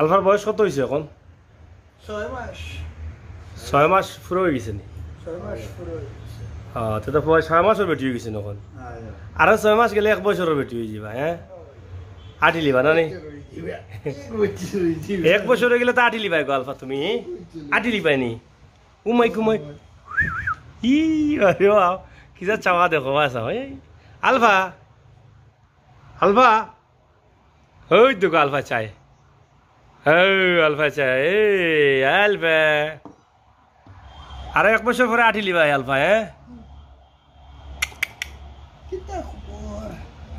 আলফার বয়স কত হয়েছে এখন ছয় মাস ছয় মাস পুরো হয়ে গেছে নি হ্যাঁ তো প্রায় ছয় মাসের বেটি হয়ে গেছে এখন আরো ছয় মাস গেলে এক বছরের বেটি হয়ে যাবা হ্যাঁ আটি লিবা না এক বছর হয়ে গেলে তো আটি লিবাই আলফা তুমি আটি লিবাই নি উমাই কুমাই ই আরে বাহ কি যা চাওয়া দেখো বাসা আলফা আলফা ওই দেখো আলফা চায় আলফা আলফাইছা এ আলফা আরো এক বছর পরে আঠিলি ভাই আলফা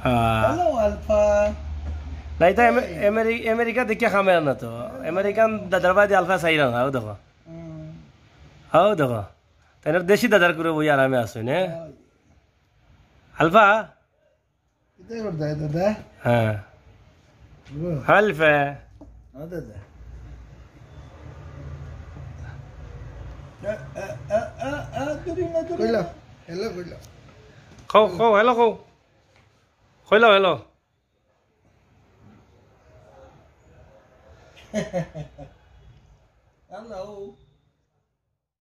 হ্যাঁ নাই তো আমেরিকা দেখিয়া খামে না তো আমেরিকান দাদার বাদ আলফা চাই না হাও দেখো হাও দেখো তাই দেশি দাদার করে বই আরামে আসো নে আলফা দাদা হ্যাঁ Alpha Hola, Ah, ah, ¡Hola! ¡Hola! ¡Hola! ¡Hola! ¡Hola! ¡Hola! ¡Hola! hello, hola. hello,